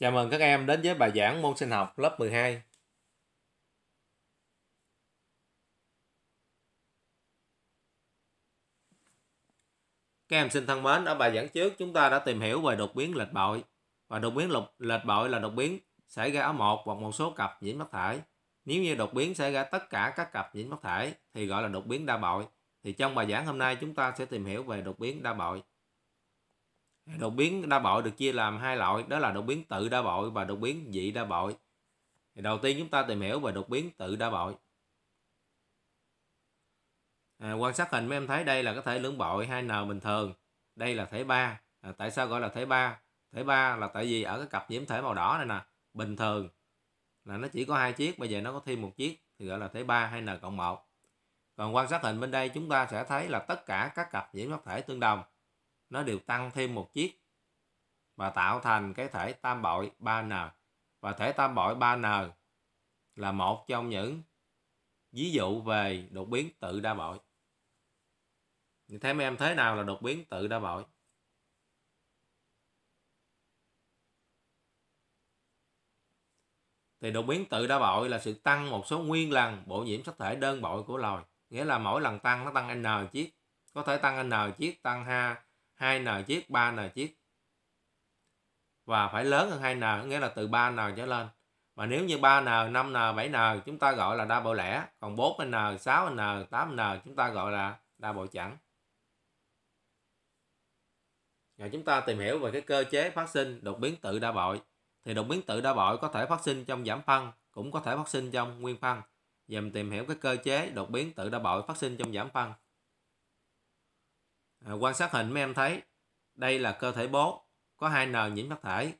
Chào mừng các em đến với bài giảng môn sinh học lớp 12. Các em xin thân mến, ở bài giảng trước chúng ta đã tìm hiểu về đột biến lệch bội. Và đột biến lục lệch bội là đột biến xảy ra ở một hoặc một số cặp nhiễm sắc thể. Nếu như đột biến xảy ra tất cả các cặp nhiễm sắc thể thì gọi là đột biến đa bội. Thì trong bài giảng hôm nay chúng ta sẽ tìm hiểu về đột biến đa bội đột biến đa bội được chia làm hai loại đó là đột biến tự đa bội và đột biến dị đa bội thì đầu tiên chúng ta tìm hiểu về đột biến tự đa bội à, quan sát hình mấy em thấy đây là có thể lưỡng bội 2n bình thường đây là thể 3 à, tại sao gọi là thể 3 thể 3 là tại vì ở cái cặp nhiễm thể màu đỏ này nè bình thường là nó chỉ có hai chiếc bây giờ nó có thêm một chiếc thì gọi là thể 3 hay n cộng 1 còn quan sát hình bên đây chúng ta sẽ thấy là tất cả các cặp nhiễm sắc thể tương đồng nó đều tăng thêm một chiếc và tạo thành cái thể tam bội 3N. Và thể tam bội 3N là một trong những ví dụ về đột biến tự đa bội. Thế mấy em thế nào là đột biến tự đa bội? Thì đột biến tự đa bội là sự tăng một số nguyên lần bộ nhiễm sắc thể đơn bội của loài. Nghĩa là mỗi lần tăng nó tăng n chiếc. Có thể tăng n chiếc, tăng ha 2NZ, 3 chiếc và phải lớn hơn 2N nghĩa là từ 3N trở lên. Mà nếu như 3N, 5N, 7N chúng ta gọi là đa bộ lẻ, còn 4N, 6N, 8N chúng ta gọi là đa bộ chẵn. Rồi chúng ta tìm hiểu về cái cơ chế phát sinh đột biến tự đa bội. Thì đột biến tự đa bội có thể phát sinh trong giảm phân, cũng có thể phát sinh trong nguyên phân. Dùm tìm hiểu cái cơ chế đột biến tự đa bội phát sinh trong giảm phân à, quan sát hình mấy em thấy đây là cơ thể bố có hai n nhiễm phát thải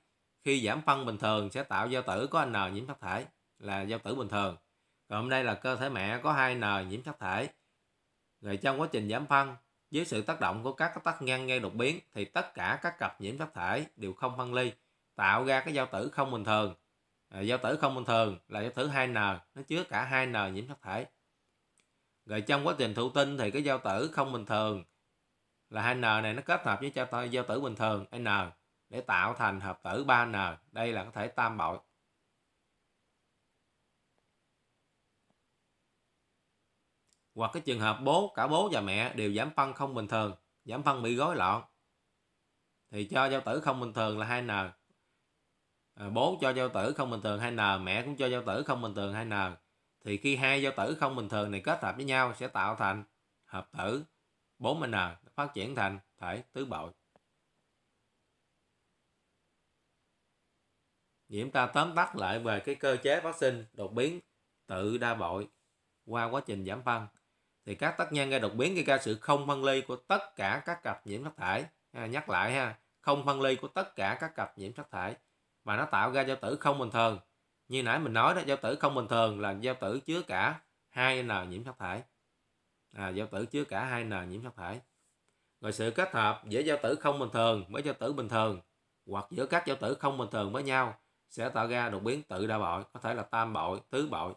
khi giảm phân bình thường sẽ tạo giao tử có n nhiễm phát thải là giao tử bình thường còn đây là cơ thể mẹ có hai n nhiễm phát thải rồi trong quá trình giảm phân dưới sự tác động của các tác nhân gây đột biến thì tất cả các cặp nhiễm phát thải đều không phân ly tạo ra cái giao tử không bình thường à, giao tử không bình thường là giao tử 2N nó chứa cả 2N nhiễm phát thải rồi trong quá trình thụ tinh thì cái giao tử không bình thường là hai n này nó kết hợp với cho tôi giao tử bình thường n để tạo thành hợp tử 3n. Đây là có thể tam bội. Hoặc cái trường hợp bố cả bố và mẹ đều giảm phân không bình thường, giảm phân bị gói lọn. Thì cho giao tử không bình thường là 2n. À, bố cho giao tử không bình thường 2n, mẹ cũng cho giao tử không bình thường 2n. Thì khi hai giao tử không bình thường này kết hợp với nhau sẽ tạo thành hợp tử 4n phát triển thành thể tứ bội. Nhiễm ta tóm tắt lại về cái cơ chế phát sinh đột biến tự đa bội qua quá trình giảm phân thì các tác nhân gây đột biến gây ra sự không phân ly của tất cả các cặp nhiễm sắc thể à, nhắc lại ha không phân ly của tất cả các cặp nhiễm sắc thể mà nó tạo ra giao tử không bình thường như nãy mình nói đó giao tử không bình thường là giao tử chứa cả hai n nhiễm sắc thể à, giao tử chứa cả hai n nhiễm sắc thể rồi sự kết hợp giữa giao tử không bình thường với giao tử bình thường hoặc giữa các giao tử không bình thường với nhau sẽ tạo ra đột biến tự đa bội có thể là tam bội tứ bội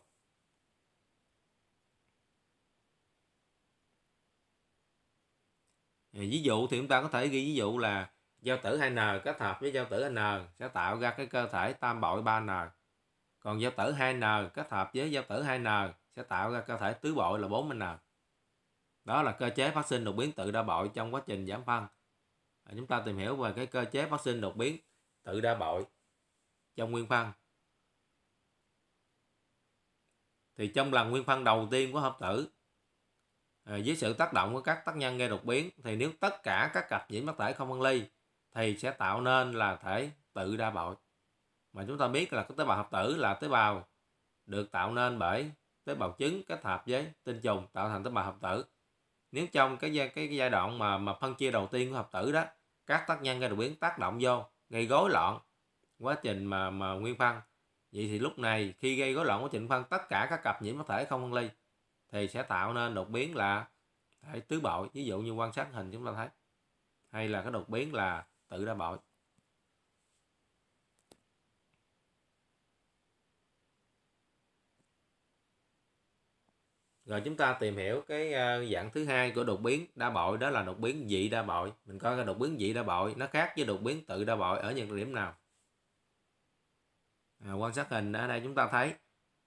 ví dụ thì chúng ta có thể ghi ví dụ là giao tử 2n kết hợp với giao tử n sẽ tạo ra cái cơ thể tam bội 3n còn giao tử 2n kết hợp với giao tử 2n sẽ tạo ra cơ thể tứ bội là 4n đó là cơ chế phát sinh đột biến tự đa bội trong quá trình giảm phân à, chúng ta tìm hiểu về cái cơ chế phát sinh đột biến tự đa bội trong nguyên phân thì trong lần nguyên phân đầu tiên của hợp tử à, dưới sự tác động của các tác nhân gây đột biến thì nếu tất cả các cặp nhiễm bất thể không phân ly thì sẽ tạo nên là thể tự đa bội mà chúng ta biết là cái tế bào hợp tử là tế bào được tạo nên bởi tế bào trứng kết hợp với tinh trùng tạo thành tế bào hợp tử nếu trong cái giai, cái, giai đoạn mà mà phân chia đầu tiên của hợp tử đó các tác nhân gây đột biến tác động vô gây rối loạn quá trình mà mà nguyên phân vậy thì lúc này khi gây rối loạn quá trình phân tất cả các cặp nhiễm có thể không phân ly thì sẽ tạo nên đột biến là thể tứ bội ví dụ như quan sát hình chúng ta thấy hay là cái đột biến là tự đa bội rồi chúng ta tìm hiểu cái ờ, dạng thứ hai của đột biến đa bội đó là đột biến dị đa bội mình coi cái đột biến dị đa bội nó khác với đột biến tự đa bội ở những điểm nào à, quan sát hình ở đây chúng ta thấy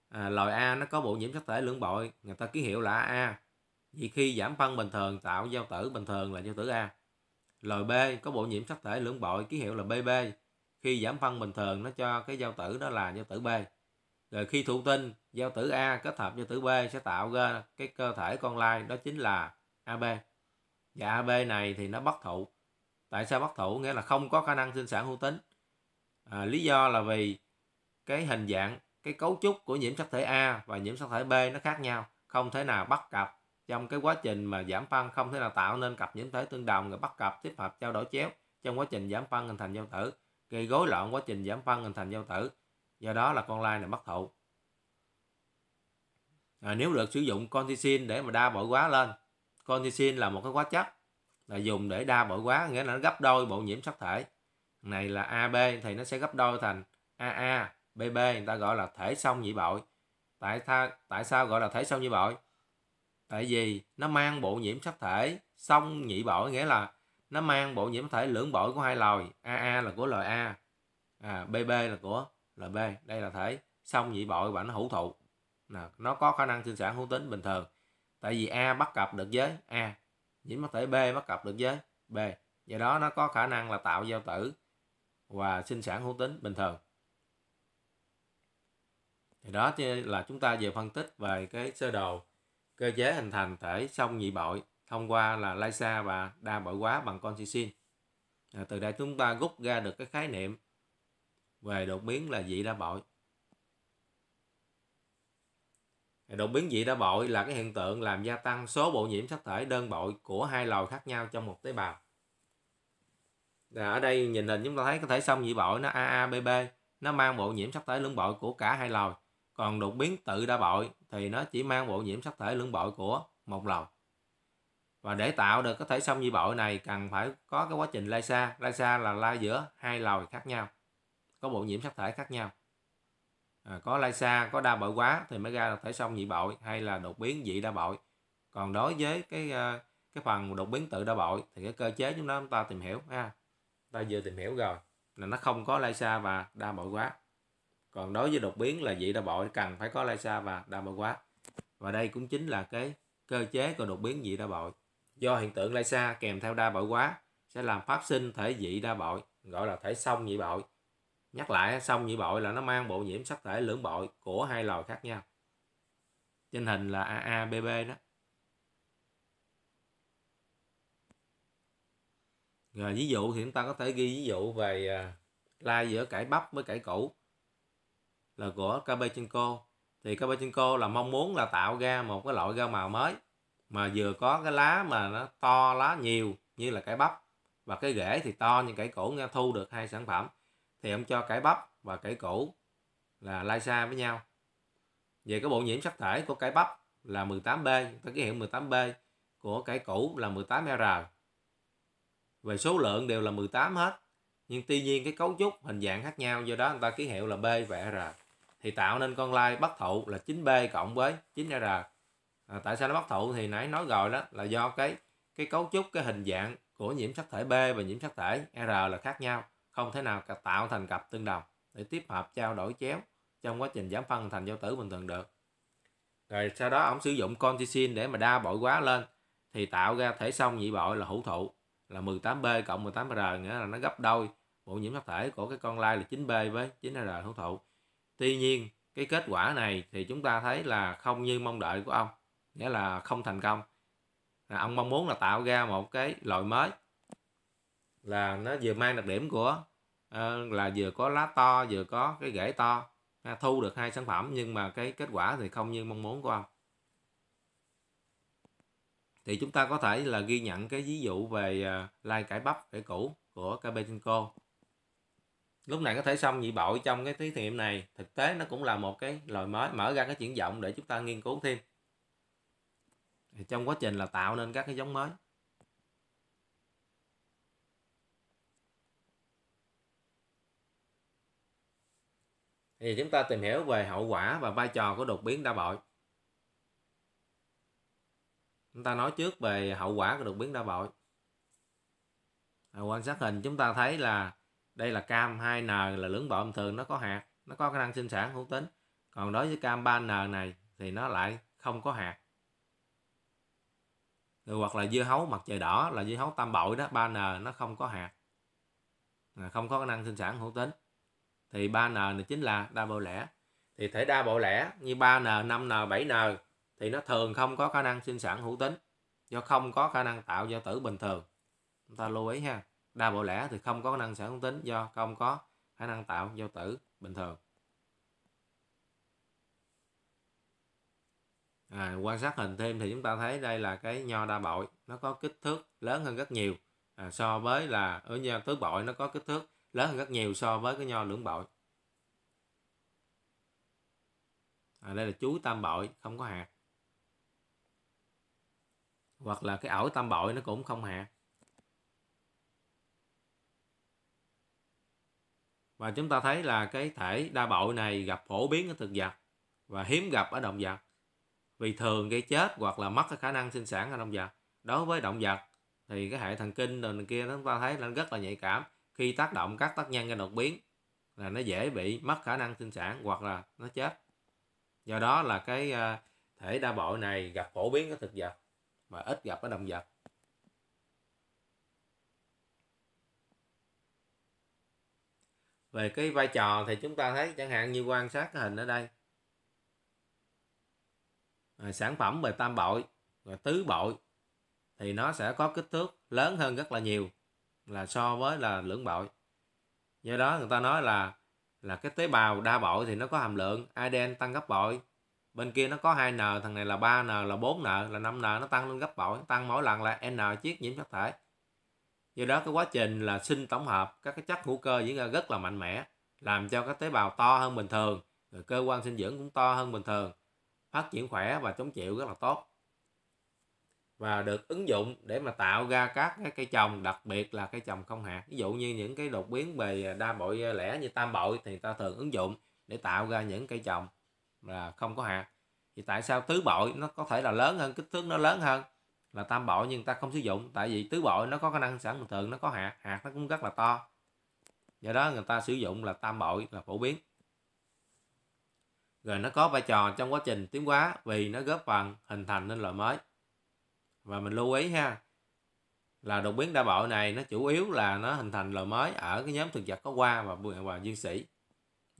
à, loài A nó có bộ nhiễm sắc thể lưỡng bội người ta ký hiệu là A vì khi giảm phân bình thường tạo giao tử bình thường là giao tử A loài B có bộ nhiễm sắc thể lưỡng bội ký hiệu là BB khi giảm phân bình thường nó cho cái giao tử đó là giao tử B rồi khi thụ tinh giao tử A kết hợp giao tử B sẽ tạo ra cái cơ thể con lai đó chính là AB và AB này thì nó bất thụ tại sao bất thụ nghĩa là không có khả năng sinh sản hữu tính à, lý do là vì cái hình dạng cái cấu trúc của nhiễm sắc thể A và nhiễm sắc thể B nó khác nhau không thể nào bắt cặp trong cái quá trình mà giảm phân không thể nào tạo nên cặp nhiễm thể tương đồng rồi bắt cặp tiếp hợp trao đổi chéo trong quá trình giảm phân hình thành giao tử gây rối loạn quá trình giảm phân hình thành giao tử do đó là con lai này mất thụ à, nếu được sử dụng conticin để mà đa bội quá lên conticin là một cái hóa chất là dùng để đa bội quá nghĩa là nó gấp đôi bộ nhiễm sắc thể này là AB thì nó sẽ gấp đôi thành AA BB người ta gọi là thể song nhị bội tại tha, tại sao gọi là thể song nhị bội tại vì nó mang bộ nhiễm sắc thể song nhị bội nghĩa là nó mang bộ nhiễm thể lưỡng bội của hai loài AA là của loài A à, BB là của là b đây là thể xong nhị bội và nó hữu thụ là nó có khả năng sinh sản hữu tính bình thường tại vì a bắt cặp được với a nhiễm có thể b bắt cặp được với b do đó nó có khả năng là tạo giao tử và sinh sản hữu tính bình thường thì đó là chúng ta về phân tích về cái sơ đồ cơ chế hình thành thể song nhị bội thông qua là lysa và đa bội hóa bằng concicin à, từ đây chúng ta rút ra được cái khái niệm về đột biến là dị đa bội đột biến dị đa bội là cái hiện tượng làm gia tăng số bộ nhiễm sắc thể đơn bội của hai loài khác nhau trong một tế bào là ở đây nhìn hình chúng ta thấy có thể xong dị bội nó AABB nó mang bộ nhiễm sắc thể lưỡng bội của cả hai loài còn đột biến tự đa bội thì nó chỉ mang bộ nhiễm sắc thể lưỡng bội của một loài và để tạo được có thể xong dị bội này cần phải có cái quá trình lai xa lai xa là lai giữa hai loài khác nhau có bộ nhiễm sắc thể khác nhau à, có lai xa có đa bội quá thì mới ra được thể song nhị bội hay là đột biến dị đa bội còn đối với cái ờ, cái phần đột biến tự đa bội thì cái cơ chế chúng đó chúng ta tìm hiểu ha ta vừa tìm hiểu rồi là nó không có lai xa và đa bội quá còn đối với đột biến là dị đa bội cần phải có lai xa và đa bội quá và đây cũng chính là cái cơ chế của đột biến dị đa bội do hiện tượng lai xa kèm theo đa bội quá sẽ làm phát sinh thể dị đa bội gọi là thể song nhị bội nhắc lại sông nhị bội là nó mang bộ nhiễm sắc thể lưỡng bội của hai loài khác nhau trên hình là AABB đó rồi ví dụ thì chúng ta có thể ghi ví dụ về à, lai giữa cải bắp với cải cũ là của Kabechenko thì Kabechenko là mong muốn là tạo ra một cái loại rau màu mới mà vừa có cái lá mà nó to lá nhiều như là cải bắp và cái rễ thì to như cải cũ nghe thu được hai sản phẩm thì ông cho cải bắp và cải cổ là lai xa với nhau về cái bộ nhiễm sắc thể của cải bắp là 18B ta ký hiệu 18B của cải cũ là 18R về số lượng đều là 18 hết nhưng tuy nhiên cái cấu trúc hình dạng khác nhau do đó người ta ký hiệu là B và R thì tạo nên con lai bất thụ là 9B cộng với 9R à, tại sao nó bất thụ thì nãy nói rồi đó là do cái cái cấu trúc cái hình dạng của nhiễm sắc thể B và nhiễm sắc thể R là khác nhau không thể nào tạo thành cặp tương đồng để tiếp hợp trao đổi chéo trong quá trình giảm phân thành giao tử bình thường được. Rồi sau đó ông sử dụng contisin để mà đa bội quá lên thì tạo ra thể song nhị bội là hữu thụ là 18B cộng 18R nghĩa là nó gấp đôi bộ nhiễm sắc thể của cái con lai là 9B với 9R hữu thụ. Tuy nhiên cái kết quả này thì chúng ta thấy là không như mong đợi của ông nghĩa là không thành công. Là ông mong muốn là tạo ra một cái loại mới là nó vừa mang đặc điểm của uh, là vừa có lá to vừa có cái rễ to ha, thu được hai sản phẩm nhưng mà cái kết quả thì không như mong muốn của ông thì chúng ta có thể là ghi nhận cái ví dụ về uh, lai cải bắp cải củ của Cabetinco lúc này có thể xong nhị bội trong cái thí nghiệm này thực tế nó cũng là một cái loài mới mở ra cái chuyển vọng để chúng ta nghiên cứu thêm trong quá trình là tạo nên các cái giống mới thì chúng ta tìm hiểu về hậu quả và vai trò của đột biến đa bội chúng ta nói trước về hậu quả của đột biến đa bội à, quan sát hình chúng ta thấy là đây là cam 2N là lưỡng bọ bình thường nó có hạt nó có khả năng sinh sản hữu tính còn đối với cam 3N này thì nó lại không có hạt rồi ừ, hoặc là dưa hấu mặt trời đỏ là dưa hấu tam bội đó 3N nó không có hạt à, không có khả năng sinh sản hữu tính thì 3n này chính là đa bộ lẻ thì thể đa bộ lẻ như 3n 5n 7n thì nó thường không có khả năng sinh sản hữu tính do không có khả năng tạo giao tử bình thường chúng ta lưu ý ha đa bộ lẻ thì không có khả năng sản hữu tính do không có khả năng tạo giao tử bình thường à, quan sát hình thêm thì chúng ta thấy đây là cái nho đa bội nó có kích thước lớn hơn rất nhiều à, so với là ở nho tứ bội nó có kích thước lớn hơn rất nhiều so với cái nho lưỡng bội à, đây là chuối tam bội không có hạt hoặc là cái ổi tam bội nó cũng không hạt và chúng ta thấy là cái thể đa bội này gặp phổ biến ở thực vật và hiếm gặp ở động vật vì thường gây chết hoặc là mất cái khả năng sinh sản ở động vật đối với động vật thì cái hệ thần kinh rồi này kia chúng ta thấy là rất là nhạy cảm khi tác động các tác nhân gây đột biến là nó dễ bị mất khả năng sinh sản hoặc là nó chết do đó là cái à, thể đa bội này gặp phổ biến ở thực vật mà ít gặp ở động vật về cái vai trò thì chúng ta thấy chẳng hạn như quan sát cái hình ở đây rồi à, sản phẩm về tam bội và tứ bội thì nó sẽ có kích thước lớn hơn rất là nhiều là so với là lưỡng bội do đó người ta nói là là cái tế bào đa bội thì nó có hàm lượng aden tăng gấp bội bên kia nó có 2n thằng này là 3n là 4n là 5n nó tăng lên gấp bội tăng mỗi lần là n chiếc nhiễm chất thể do đó cái quá trình là sinh tổng hợp các cái chất hữu cơ diễn ra rất là mạnh mẽ làm cho các tế bào to hơn bình thường rồi cơ quan sinh dưỡng cũng to hơn bình thường phát triển khỏe và chống chịu rất là tốt và được ứng dụng để mà tạo ra các cái cây trồng đặc biệt là cây trồng không hạt ví dụ như những cái đột biến về đa bội lẻ như tam bội thì ta thường ứng dụng để tạo ra những cây trồng là không có hạt thì tại sao tứ bội nó có thể là lớn hơn kích thước nó lớn hơn là tam bội nhưng ta không sử dụng tại vì tứ bội nó có khả năng sản bình thường nó có hạt hạt nó cũng rất là to do đó người ta sử dụng là tam bội là phổ biến rồi nó có vai trò trong quá trình tiến hóa vì nó góp phần hình thành nên loài mới và mình lưu ý ha là đột biến đa bội này nó chủ yếu là nó hình thành loại mới ở cái nhóm thực vật có hoa và và dương sĩ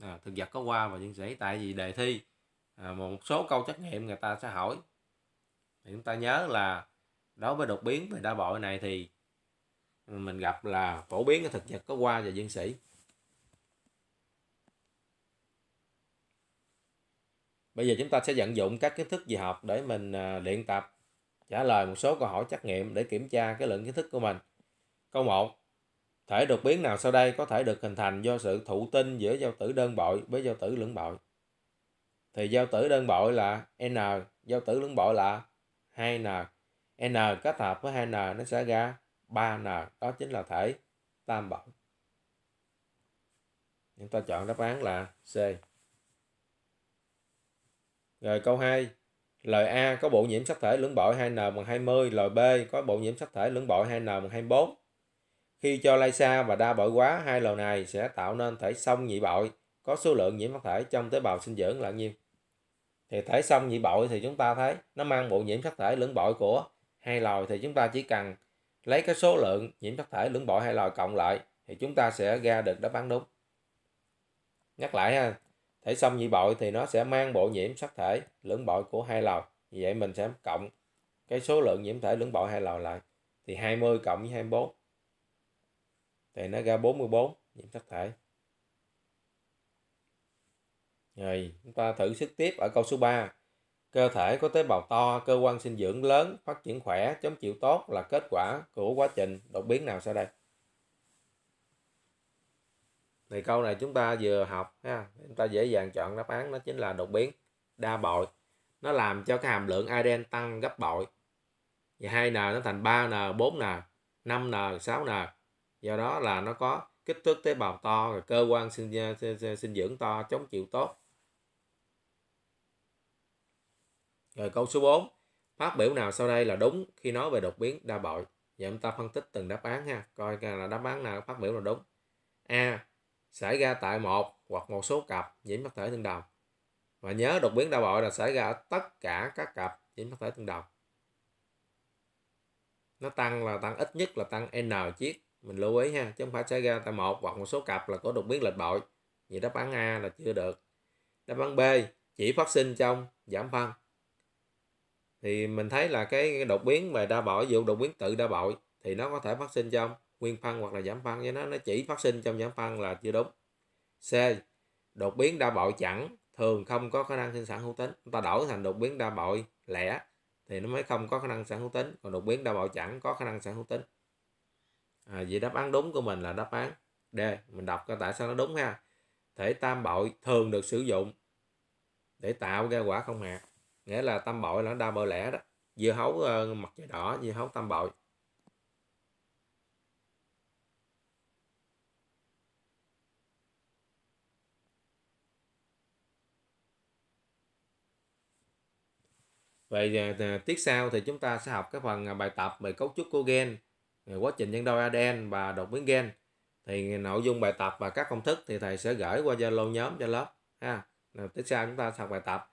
à, thực vật có hoa và dương sĩ tại vì đề thi à, một số câu trắc nghiệm người ta sẽ hỏi thì chúng ta nhớ là đối với đột biến về đa bội này thì mình gặp là phổ biến cái thực vật có hoa và dương sĩ bây giờ chúng ta sẽ vận dụng các kiến thức về học để mình à, luyện tập trả lời một số câu hỏi trắc nghiệm để kiểm tra cái lượng kiến thức của mình. Câu 1. Thể đột biến nào sau đây có thể được hình thành do sự thụ tinh giữa giao tử đơn bội với giao tử lưỡng bội? Thì giao tử đơn bội là N, giao tử lưỡng bội là 2N. N kết hợp với 2N nó sẽ ra 3N, đó chính là thể tam bội. Chúng ta chọn đáp án là C. Rồi câu 2. Loại A có bộ nhiễm sắc thể lưỡng bội 2N bằng 20, loại B có bộ nhiễm sắc thể lưỡng bội 2N bằng 24. Khi cho lai xa và đa bội quá, hai lò này sẽ tạo nên thể song nhị bội có số lượng nhiễm sắc thể trong tế bào sinh dưỡng là nhiêu. Thì thể song nhị bội thì chúng ta thấy nó mang bộ nhiễm sắc thể lưỡng bội của hai loài, thì chúng ta chỉ cần lấy cái số lượng nhiễm sắc thể lưỡng bội hai loài cộng lại thì chúng ta sẽ ra được đáp án đúng. Nhắc lại ha, thể xong nhị bội thì nó sẽ mang bộ nhiễm sắc thể lưỡng bội của hai lầu vì vậy mình sẽ cộng cái số lượng nhiễm thể lưỡng bội hai lầu lại thì 20 cộng với 24 thì nó ra 44 nhiễm sắc thể rồi chúng ta thử sức tiếp ở câu số 3 cơ thể có tế bào to cơ quan sinh dưỡng lớn phát triển khỏe chống chịu tốt là kết quả của quá trình đột biến nào sau đây thì câu này chúng ta vừa học ha chúng ta dễ dàng chọn đáp án nó chính là đột biến đa bội nó làm cho cái hàm lượng aden tăng gấp bội và 2N nó thành 3N, 4N, 5N, 6N. Do đó là nó có kích thước tế bào to rồi cơ quan sinh, sinh, sinh dưỡng to chống chịu tốt. Rồi câu số 4. Phát biểu nào sau đây là đúng khi nói về đột biến đa bội? Và chúng ta phân tích từng đáp án ha, coi là đáp án nào phát biểu là đúng. A xảy ra tại một hoặc một số cặp nhiễm sắc thể tương đồng. Và nhớ đột biến đa bội là xảy ra ở tất cả các cặp nhiễm sắc thể tương đồng. Nó tăng là tăng ít nhất là tăng n chiếc. Mình lưu ý ha, chứ không phải xảy ra tại một hoặc một số cặp là có đột biến lệch bội. Vậy đáp án A là chưa được. Đáp án B chỉ phát sinh trong giảm phân. Thì mình thấy là cái đột biến về đa bội, dụ đột biến tự đa bội thì nó có thể phát sinh trong nguyên phân hoặc là giảm phân với nó nó chỉ phát sinh trong giảm phân là chưa đúng c đột biến đa bội chẵn thường không có khả năng sinh sản hữu tính chúng ta đổi thành đột biến đa bội lẻ thì nó mới không có khả năng sản hữu tính còn đột biến đa bội chẵn có khả năng sản hữu tính à, vậy đáp án đúng của mình là đáp án d mình đọc coi tại sao nó đúng ha thể tam bội thường được sử dụng để tạo ra quả không hạt nghĩa là tam bội là đa bội lẻ đó dưa hấu uh, mặt trời đỏ dưa hấu tam bội vậy à, tiết sau thì chúng ta sẽ học cái phần à, bài tập về cấu trúc của gen, à, quá trình nhân đôi ADN và đột biến gen. Thì nội dung bài tập và các công thức thì thầy sẽ gửi qua Zalo nhóm cho lớp ha. Tiết sau chúng ta sẽ học bài tập.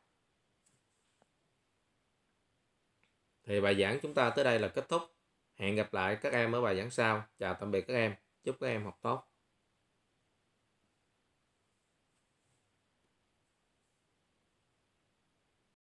Thì bài giảng chúng ta tới đây là kết thúc. Hẹn gặp lại các em ở bài giảng sau. Chào tạm biệt các em. Chúc các em học tốt.